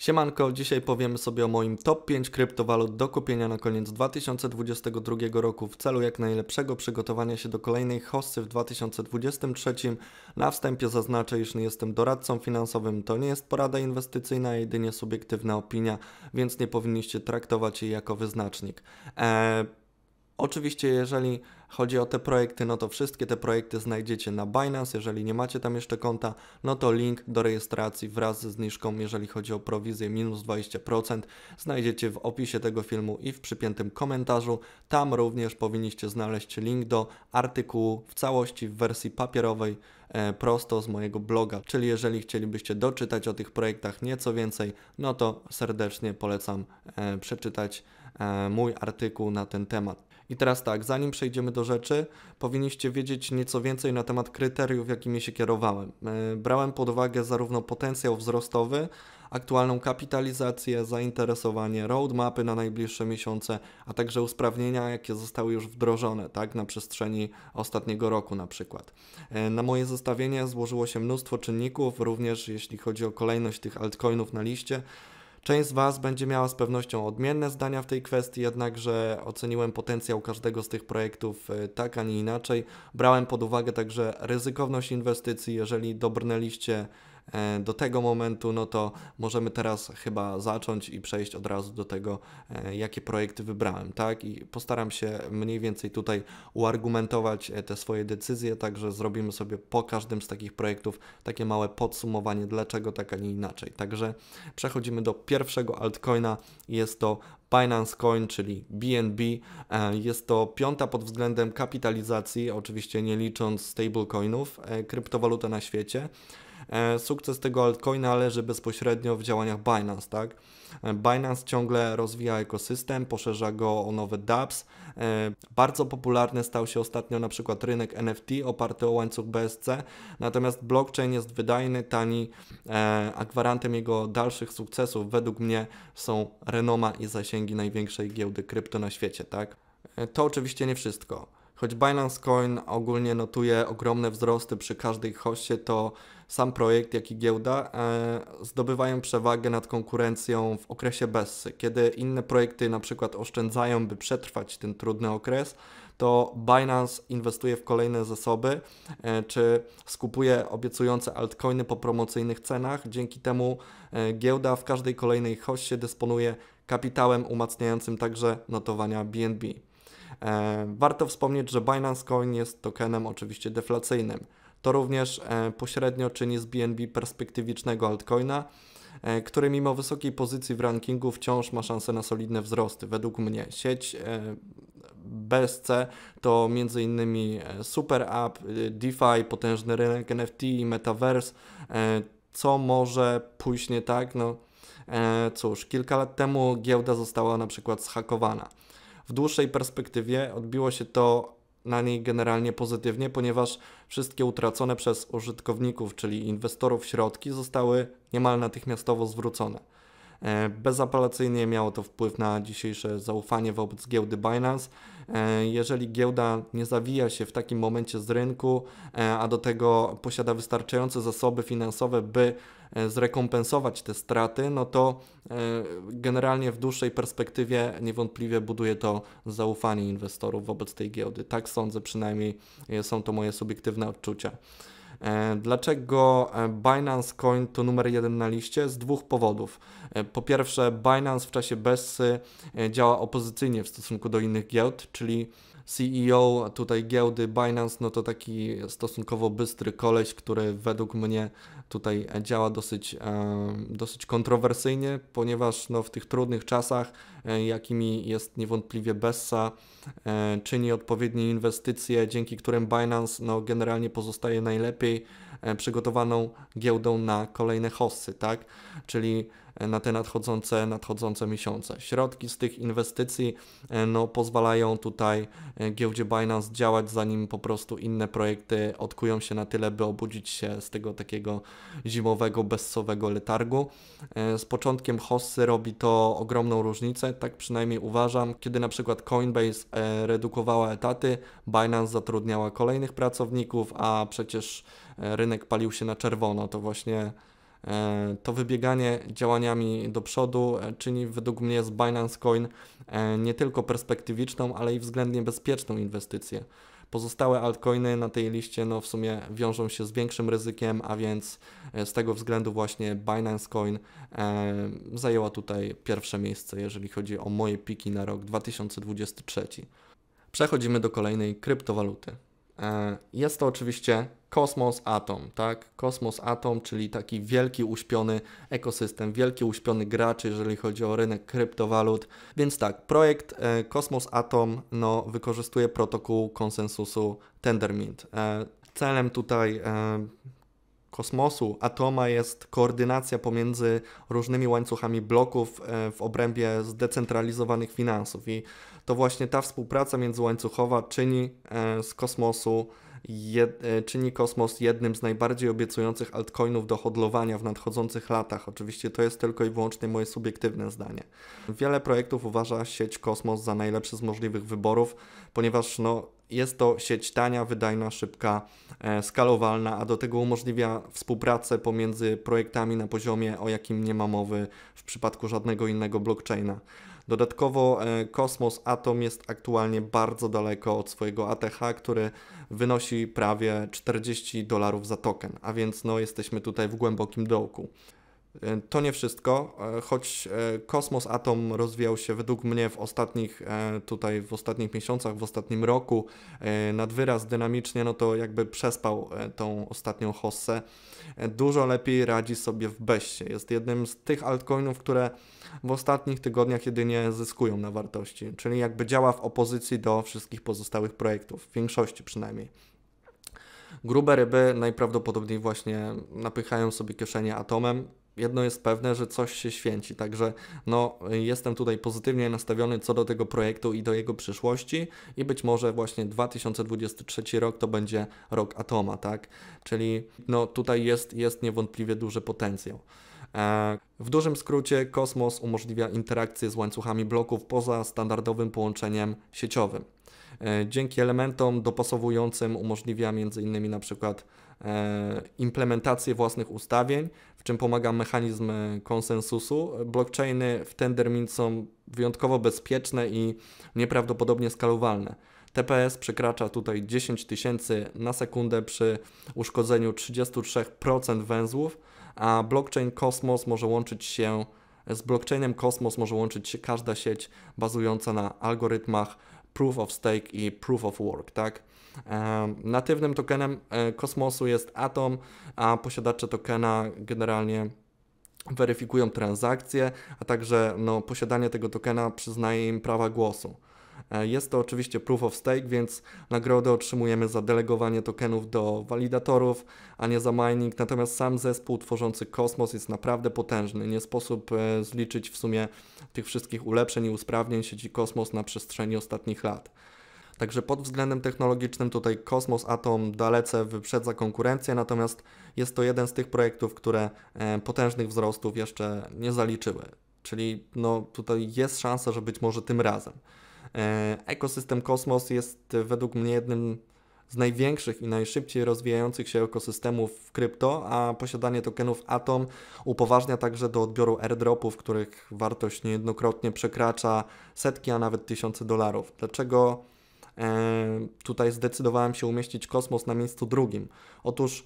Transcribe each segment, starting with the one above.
Siemanko, dzisiaj powiemy sobie o moim top 5 kryptowalut do kupienia na koniec 2022 roku w celu jak najlepszego przygotowania się do kolejnej hossy w 2023. Na wstępie zaznaczę, iż nie jestem doradcą finansowym, to nie jest porada inwestycyjna, jedynie subiektywna opinia, więc nie powinniście traktować jej jako wyznacznik. Eee, Oczywiście, jeżeli chodzi o te projekty, no to wszystkie te projekty znajdziecie na Binance. Jeżeli nie macie tam jeszcze konta, no to link do rejestracji wraz ze zniżką, jeżeli chodzi o prowizję minus 20%, znajdziecie w opisie tego filmu i w przypiętym komentarzu. Tam również powinniście znaleźć link do artykułu w całości w wersji papierowej e, prosto z mojego bloga. Czyli jeżeli chcielibyście doczytać o tych projektach nieco więcej, no to serdecznie polecam e, przeczytać e, mój artykuł na ten temat. I teraz tak, zanim przejdziemy do rzeczy, powinniście wiedzieć nieco więcej na temat kryteriów, jakimi się kierowałem. E, brałem pod uwagę zarówno potencjał wzrostowy, aktualną kapitalizację, zainteresowanie, roadmapy na najbliższe miesiące, a także usprawnienia, jakie zostały już wdrożone, tak, na przestrzeni ostatniego roku na przykład. E, na moje zestawienie złożyło się mnóstwo czynników, również jeśli chodzi o kolejność tych altcoinów na liście, Część z Was będzie miała z pewnością odmienne zdania w tej kwestii, jednakże oceniłem potencjał każdego z tych projektów e, tak, a nie inaczej. Brałem pod uwagę także ryzykowność inwestycji, jeżeli dobrnęliście E, do tego momentu, no to możemy teraz chyba zacząć i przejść od razu do tego, e, jakie projekty wybrałem, tak? I postaram się mniej więcej tutaj uargumentować e, te swoje decyzje, także zrobimy sobie po każdym z takich projektów takie małe podsumowanie, dlaczego tak, a nie inaczej. Także przechodzimy do pierwszego altcoina, jest to Binance Coin, czyli BNB. Jest to piąta pod względem kapitalizacji, oczywiście nie licząc stablecoinów, kryptowaluta na świecie. E, sukces tego altcoina leży bezpośrednio w działaniach Binance, tak? E, Binance ciągle rozwija ekosystem, poszerza go o nowe dApps. E, bardzo popularny stał się ostatnio na przykład rynek NFT oparty o łańcuch BSC, natomiast blockchain jest wydajny, tani, a gwarantem jego dalszych sukcesów według mnie są renoma i zasięgi największej giełdy krypto na świecie, tak? To oczywiście nie wszystko. Choć Binance Coin ogólnie notuje ogromne wzrosty przy każdej hoście, to sam projekt, jak i giełda e, zdobywają przewagę nad konkurencją w okresie Bessy. Kiedy inne projekty na przykład oszczędzają, by przetrwać ten trudny okres, to Binance inwestuje w kolejne zasoby, e, czy skupuje obiecujące altcoiny po promocyjnych cenach. Dzięki temu e, giełda w każdej kolejnej hoście dysponuje kapitałem umacniającym także notowania BNB. Warto wspomnieć, że Binance Coin jest tokenem oczywiście deflacyjnym. To również e, pośrednio czyni z BNB perspektywicznego altcoina, e, który mimo wysokiej pozycji w rankingu wciąż ma szansę na solidne wzrosty. Według mnie sieć e, BSC to m.in. Super App, DeFi, potężny rynek NFT i Metaverse. Co może pójść nie tak? No cóż, kilka lat temu giełda została na przykład zhakowana. W dłuższej perspektywie odbiło się to na niej generalnie pozytywnie, ponieważ wszystkie utracone przez użytkowników, czyli inwestorów środki zostały niemal natychmiastowo zwrócone. E, bezapelacyjnie miało to wpływ na dzisiejsze zaufanie wobec giełdy Binance. E, jeżeli giełda nie zawija się w takim momencie z rynku, e, a do tego posiada wystarczające zasoby finansowe, by zrekompensować te straty, no to generalnie w dłuższej perspektywie niewątpliwie buduje to zaufanie inwestorów wobec tej giełdy. Tak sądzę, przynajmniej są to moje subiektywne odczucia. E, dlaczego e, Binance Coin to numer jeden na liście? Z dwóch powodów. E, po pierwsze, Binance w czasie Bessy działa opozycyjnie w stosunku do innych giełd, czyli CEO tutaj giełdy Binance, no to taki stosunkowo bystry koleś, który według mnie tutaj działa dosyć, e, dosyć kontrowersyjnie, ponieważ no, w tych trudnych czasach, e, jakimi jest niewątpliwie Bessa, e, czyni odpowiednie inwestycje, dzięki którym Binance no, generalnie pozostaje najlepiej przygotowaną giełdą na kolejne hossy, tak? Czyli E, na te nadchodzące, nadchodzące miesiące. Środki z tych inwestycji e, no, pozwalają tutaj e, giełdzie Binance działać, zanim po prostu inne projekty odkują się na tyle, by obudzić się z tego takiego zimowego, bezsowego letargu. Z początkiem hossy robi to ogromną różnicę, tak przynajmniej uważam. Kiedy na przykład Coinbase redukowała etaty, Binance zatrudniała kolejnych pracowników, a przecież rynek palił się na czerwono. To właśnie E, to wybieganie działaniami do przodu e, czyni według mnie z Binance Coin e, nie tylko perspektywiczną, ale i względnie bezpieczną inwestycję. Pozostałe altcoiny na tej liście no, w sumie wiążą się z większym ryzykiem, a więc z tego względu właśnie Binance Coin zajęła tutaj pierwsze miejsce, jeżeli chodzi o moje piki na rok 2023. Przechodzimy do kolejnej kryptowaluty. E, jest to oczywiście kosmos atom, tak? Kosmos atom, czyli taki wielki uśpiony ekosystem, wielki uśpiony gracz, jeżeli chodzi o rynek kryptowalut. Więc tak, projekt e, Kosmos Atom no, wykorzystuje protokół konsensusu Tendermint. E, celem tutaj kosmosu, atoma jest koordynacja pomiędzy różnymi łańcuchami bloków w obrębie zdecentralizowanych finansów i to właśnie ta współpraca międzyłańcuchowa czyni e, z kosmosu Jed, e, czyni Kosmos jednym z najbardziej obiecujących altcoinów do hodlowania w nadchodzących latach. Oczywiście to jest tylko i wyłącznie moje subiektywne zdanie. Wiele projektów uważa sieć Kosmos za najlepszy z możliwych wyborów, ponieważ no, jest to sieć tania, wydajna, szybka, e, skalowalna, a do tego umożliwia współpracę pomiędzy projektami na poziomie, o jakim nie ma mowy w przypadku żadnego innego blockchaina. Dodatkowo e, kosmos Atom jest aktualnie bardzo daleko od swojego ATH, który wynosi prawie 40 dolarów za token, a więc no, jesteśmy tutaj w głębokim dołku. E, to nie wszystko, e, choć e, kosmos atom rozwijał się według mnie w ostatnich tutaj w ostatnich miesiącach, w ostatnim roku nad wyraz dynamicznie, no to jakby przespał tą ostatnią hossę. Dużo lepiej radzi sobie w beście. Jest jednym z tych altcoinów, które w ostatnich tygodniach jedynie zyskują na wartości, czyli jakby działa w opozycji do wszystkich pozostałych projektów, w większości przynajmniej. Grube ryby najprawdopodobniej właśnie napychają sobie kieszenie atomem, jedno jest pewne, że coś się święci. Także no, jestem tutaj pozytywnie nastawiony co do tego projektu i do jego przyszłości i być może właśnie 2023 rok to będzie rok atoma, tak? Czyli no, tutaj jest, jest niewątpliwie duży potencjał. E, w dużym skrócie, kosmos umożliwia interakcję z łańcuchami bloków poza standardowym połączeniem sieciowym. E, dzięki elementom dopasowującym umożliwia m.in. na przykład e, implementację własnych ustawień, w czym pomaga mechanizm e, konsensusu. Blockchainy w Tendermint są wyjątkowo bezpieczne i nieprawdopodobnie skalowalne. TPS przekracza tutaj 10 tysięcy na sekundę przy uszkodzeniu 33% węzłów, a blockchain Cosmos może łączyć się z blockchainem Cosmos może łączyć się każda sieć bazująca na algorytmach proof of stake i proof of work, tak? Natywnym tokenem e, kosmosu jest Atom, a posiadacze tokena generalnie weryfikują transakcje, a także no, posiadanie tego tokena przyznaje im prawa głosu. E, jest to oczywiście proof of stake, więc nagrodę otrzymujemy za delegowanie tokenów do walidatorów, a nie za mining. Natomiast sam zespół tworzący Kosmos jest naprawdę potężny. Nie sposób e, zliczyć w sumie tych wszystkich ulepszeń i usprawnień sieci Kosmos na przestrzeni ostatnich lat. Także pod względem technologicznym tutaj Kosmos Atom dalece wyprzedza konkurencję, natomiast jest to jeden z tych projektów, które e, potężnych wzrostów jeszcze nie zaliczyły. Czyli no, tutaj jest szansa, że być może tym razem. E, ekosystem Kosmos jest e, według mnie jednym z największych i najszybciej rozwijających się ekosystemów w krypto, a posiadanie tokenów Atom upoważnia także do odbioru airdropów, których wartość niejednokrotnie przekracza setki, a nawet tysiące dolarów. Dlaczego e, tutaj zdecydowałem się umieścić kosmos na miejscu drugim? Otóż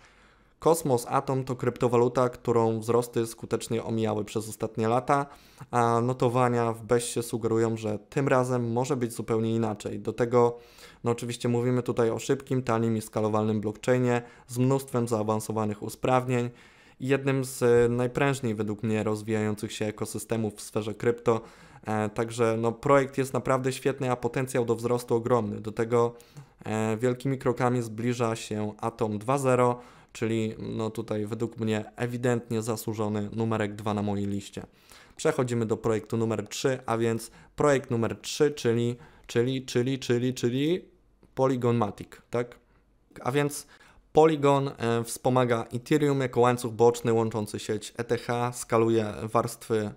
Kosmos Atom to kryptowaluta, którą wzrosty skutecznie omijały przez ostatnie lata, a notowania w BESie sugerują, że tym razem może być zupełnie inaczej. Do tego, no oczywiście mówimy tutaj o szybkim, tanim i skalowalnym blockchainie z mnóstwem zaawansowanych usprawnień. Jednym z e, najprężniej według mnie rozwijających się ekosystemów w sferze krypto, e, Także no, projekt jest naprawdę świetny, a potencjał do wzrostu ogromny. Do tego e, wielkimi krokami zbliża się Atom 2.0, czyli no tutaj według mnie ewidentnie zasłużony numerek 2 na mojej liście. Przechodzimy do projektu numer 3, a więc projekt numer 3, czyli, czyli, czyli, czyli, czyli Polygon Matic, tak? A więc Polygon e, wspomaga Ethereum jako łańcuch boczny łączący sieć ETH, skaluje warstwy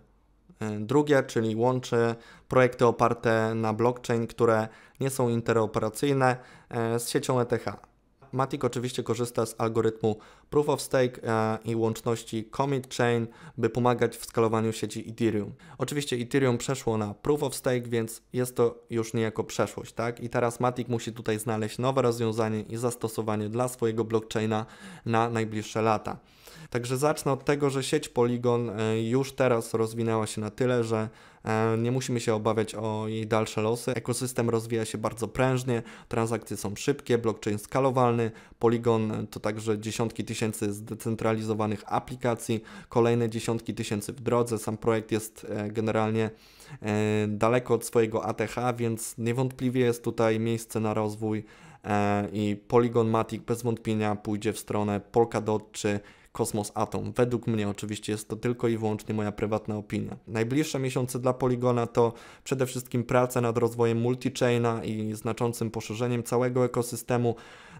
e, drugie, czyli łączy projekty oparte na blockchain, które nie są interoperacyjne e, z siecią ETH. Matic oczywiście korzysta z algorytmu Proof of Stake e, i łączności Commit Chain, by pomagać w skalowaniu sieci Ethereum. Oczywiście Ethereum przeszło na Proof of Stake, więc jest to już niejako przeszłość, tak? I teraz Matic musi tutaj znaleźć nowe rozwiązanie i zastosowanie dla swojego blockchaina na najbliższe lata. Także zacznę od tego, że sieć Polygon e, już teraz rozwinęła się na tyle, że e, nie musimy się obawiać o jej dalsze losy. Ekosystem rozwija się bardzo prężnie, transakcje są szybkie, blockchain skalowalny, Polygon e, to także dziesiątki tysięcy zdecentralizowanych aplikacji, kolejne dziesiątki tysięcy w drodze. Sam projekt jest generalnie daleko od swojego ATH, więc niewątpliwie jest tutaj miejsce na rozwój i Polygon Matic bez wątpienia pójdzie w stronę Polkadot czy Kosmos Atom. Według mnie oczywiście jest to tylko i wyłącznie moja prywatna opinia. Najbliższe miesiące dla Polygona to przede wszystkim praca nad rozwojem multichaina i znaczącym poszerzeniem całego ekosystemu.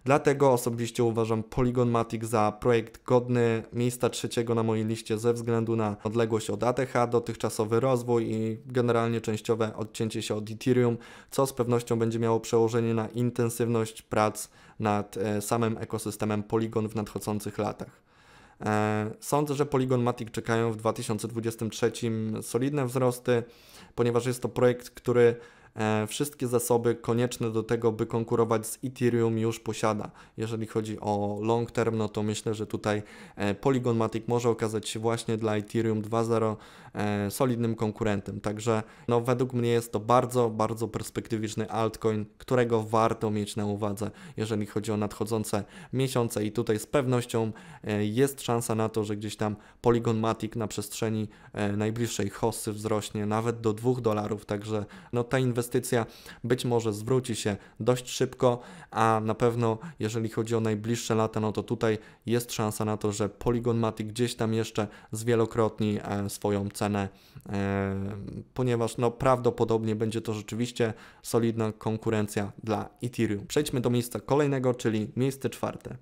Dlatego osobiście uważam Polygon Matic za projekt godny miejsca trzeciego na mojej liście ze względu na odległość od ATH, dotychczasowy rozwój i generalnie częściowe odcięcie się od Ethereum, co z pewnością będzie miało przełożenie na intensywność prac nad e, samym ekosystemem Polygon w nadchodzących latach. E, sądzę, że Polygon Matic czekają w 2023 solidne wzrosty, ponieważ jest to projekt, który E, wszystkie zasoby konieczne do tego, by konkurować z Ethereum już posiada. Jeżeli chodzi o long term, no to myślę, że tutaj e, Polygon Matic może okazać się właśnie dla Ethereum 2.0 e, solidnym konkurentem. Także no, według mnie jest to bardzo, bardzo perspektywiczny altcoin, którego warto mieć na uwadze, jeżeli chodzi o nadchodzące miesiące i tutaj z pewnością jest szansa na to, że gdzieś tam Polygon Matic na przestrzeni najbliższej hossy wzrośnie nawet do 2 dolarów, także no ta inwestycja inwestycja być może zwróci się dość szybko, a na pewno jeżeli chodzi o najbliższe lata, no to tutaj jest szansa na to, że Polygon Matic gdzieś tam jeszcze zwielokrotni e, swoją cenę, e, ponieważ no prawdopodobnie będzie to rzeczywiście solidna konkurencja dla Ethereum. Przejdźmy do miejsca kolejnego, czyli miejsce czwarte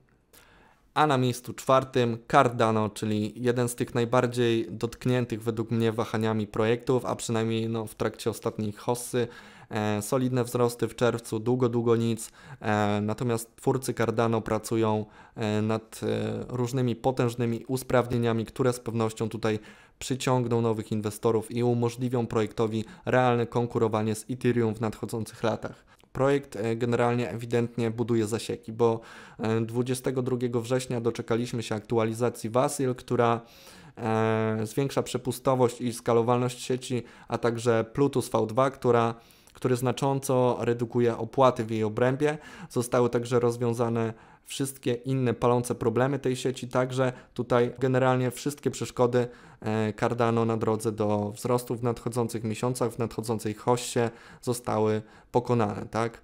a na miejscu czwartym Cardano, czyli jeden z tych najbardziej dotkniętych według mnie wahaniami projektów, a przynajmniej no, w trakcie ostatnich hossy. E, solidne wzrosty w czerwcu, długo, długo nic. E, natomiast twórcy Cardano pracują e, nad e, różnymi potężnymi usprawnieniami, które z pewnością tutaj przyciągną nowych inwestorów i umożliwią projektowi realne konkurowanie z Ethereum w nadchodzących latach. Projekt e, generalnie ewidentnie buduje zasieki, bo 22 e, września doczekaliśmy się aktualizacji Wasil, która e, zwiększa przepustowość i skalowalność sieci, a także Plutus V2, która który znacząco redukuje opłaty w jej obrębie. Zostały także rozwiązane wszystkie inne palące problemy tej sieci, także tutaj generalnie wszystkie przeszkody Cardano e, na drodze do wzrostu w nadchodzących miesiącach, w nadchodzącej hoście zostały pokonane, tak?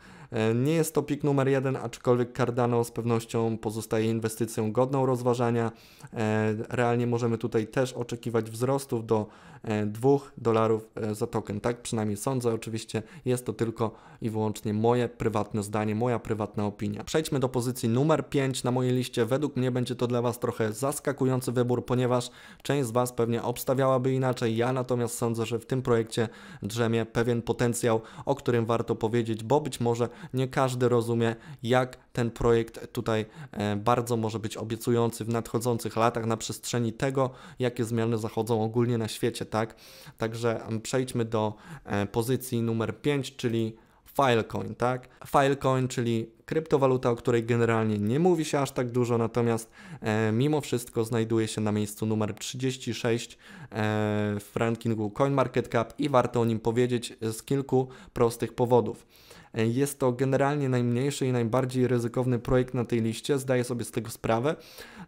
Nie jest to pik numer jeden, aczkolwiek Cardano z pewnością pozostaje inwestycją godną rozważania. E, realnie możemy tutaj też oczekiwać wzrostów do 2 e, dolarów e, za token, tak przynajmniej sądzę. Oczywiście jest to tylko i wyłącznie moje prywatne zdanie, moja prywatna opinia. Przejdźmy do pozycji numer 5 na mojej liście. Według mnie będzie to dla Was trochę zaskakujący wybór, ponieważ część z Was pewnie obstawiałaby inaczej. Ja natomiast sądzę, że w tym projekcie drzemie pewien potencjał, o którym warto powiedzieć, bo być może nie każdy rozumie, jak ten projekt tutaj e, bardzo może być obiecujący w nadchodzących latach na przestrzeni tego, jakie zmiany zachodzą ogólnie na świecie, tak? Także przejdźmy do e, pozycji numer 5, czyli Filecoin, tak? Filecoin, czyli kryptowaluta, o której generalnie nie mówi się aż tak dużo, natomiast e, mimo wszystko znajduje się na miejscu numer 36 e, w rankingu CoinMarketCap i warto o nim powiedzieć z kilku prostych powodów. E, jest to generalnie najmniejszy i najbardziej ryzykowny projekt na tej liście, zdaję sobie z tego sprawę,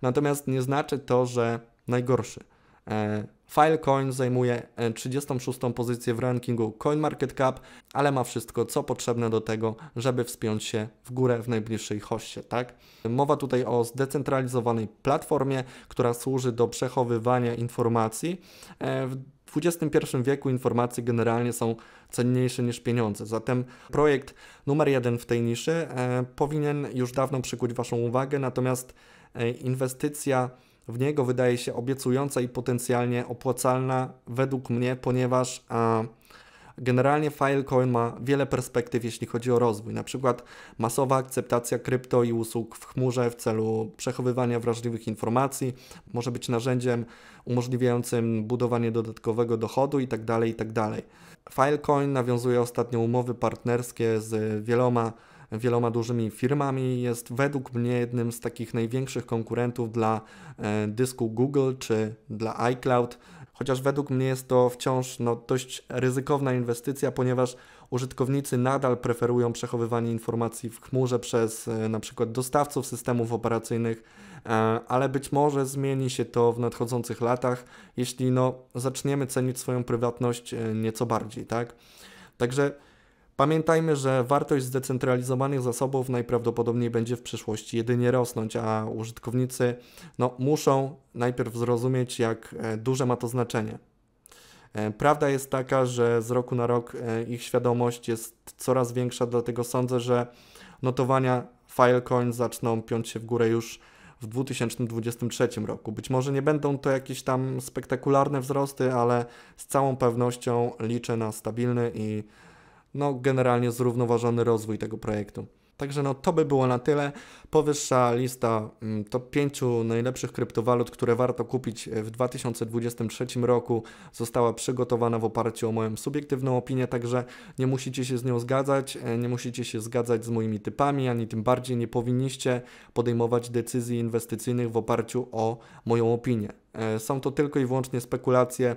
natomiast nie znaczy to, że najgorszy. E, Filecoin zajmuje 36. E, pozycję w rankingu CoinMarketCap, ale ma wszystko, co potrzebne do tego, żeby wspiąć się w górę w najbliższej hoście, tak? Mowa tutaj o zdecentralizowanej platformie, która służy do przechowywania informacji. E, w XXI wieku informacje generalnie są cenniejsze niż pieniądze. Zatem projekt numer jeden w tej niszy e, powinien już dawno przykuć Waszą uwagę, natomiast inwestycja w niego wydaje się obiecująca i potencjalnie opłacalna według mnie, ponieważ a, generalnie Filecoin ma wiele perspektyw, jeśli chodzi o rozwój, na przykład masowa akceptacja krypto i usług w chmurze w celu przechowywania wrażliwych informacji, może być narzędziem umożliwiającym budowanie dodatkowego dochodu itd. Tak itd. Tak Filecoin nawiązuje ostatnio umowy partnerskie z wieloma wieloma dużymi firmami. Jest według mnie jednym z takich największych konkurentów dla e, dysku Google czy dla iCloud. Chociaż według mnie jest to wciąż no, dość ryzykowna inwestycja, ponieważ użytkownicy nadal preferują przechowywanie informacji w chmurze przez e, na przykład dostawców systemów operacyjnych, e, ale być może zmieni się to w nadchodzących latach, jeśli no, zaczniemy cenić swoją prywatność nieco bardziej, tak? Także Pamiętajmy, że wartość zdecentralizowanych zasobów najprawdopodobniej będzie w przyszłości jedynie rosnąć, a użytkownicy no, muszą najpierw zrozumieć, jak e, duże ma to znaczenie. E, prawda jest taka, że z roku na rok e, ich świadomość jest coraz większa, dlatego sądzę, że notowania Filecoin zaczną piąć się w górę już w 2023 roku. Być może nie będą to jakieś tam spektakularne wzrosty, ale z całą pewnością liczę na stabilny i no, generalnie zrównoważony rozwój tego projektu. Także no, to by było na tyle. Powyższa lista mm, to pięciu najlepszych kryptowalut, które warto kupić e, w 2023 roku została przygotowana w oparciu o moją subiektywną opinię, także nie musicie się z nią zgadzać, e, nie musicie się zgadzać z moimi typami, ani tym bardziej nie powinniście podejmować decyzji inwestycyjnych w oparciu o moją opinię. E, są to tylko i wyłącznie spekulacje,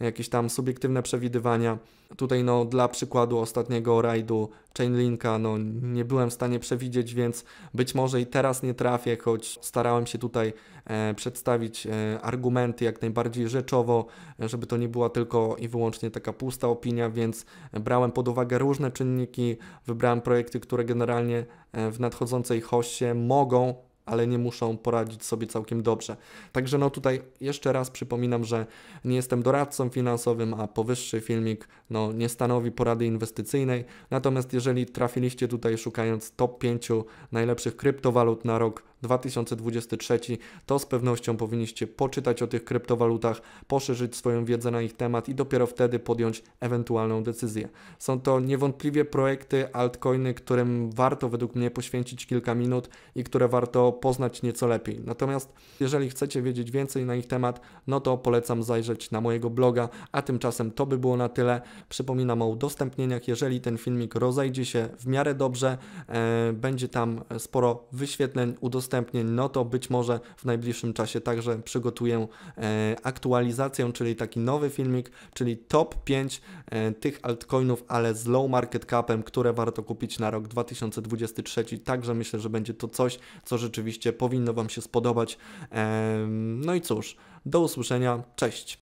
jakieś tam subiektywne przewidywania. Tutaj no dla przykładu ostatniego rajdu Chainlinka no nie byłem w stanie przewidzieć, więc być może i teraz nie trafię, choć starałem się tutaj e, przedstawić e, argumenty jak najbardziej rzeczowo, żeby to nie była tylko i wyłącznie taka pusta opinia, więc brałem pod uwagę różne czynniki, wybrałem projekty, które generalnie e, w nadchodzącej hoście mogą ale nie muszą poradzić sobie całkiem dobrze. Także no tutaj jeszcze raz przypominam, że nie jestem doradcą finansowym, a powyższy filmik no, nie stanowi porady inwestycyjnej. Natomiast jeżeli trafiliście tutaj szukając top 5 najlepszych kryptowalut na rok 2023, to z pewnością powinniście poczytać o tych kryptowalutach, poszerzyć swoją wiedzę na ich temat i dopiero wtedy podjąć ewentualną decyzję. Są to niewątpliwie projekty altcoiny, którym warto według mnie poświęcić kilka minut i które warto poznać nieco lepiej. Natomiast jeżeli chcecie wiedzieć więcej na ich temat, no to polecam zajrzeć na mojego bloga, a tymczasem to by było na tyle. Przypominam o udostępnieniach, jeżeli ten filmik rozejdzie się w miarę dobrze, e, będzie tam sporo wyświetleń, udostępnień, udostępnień, no to być może w najbliższym czasie także przygotuję e, aktualizację, czyli taki nowy filmik, czyli top 5 e, tych altcoinów, ale z low market capem, które warto kupić na rok 2023. Także myślę, że będzie to coś, co rzeczywiście powinno Wam się spodobać. E, no i cóż, do usłyszenia, cześć!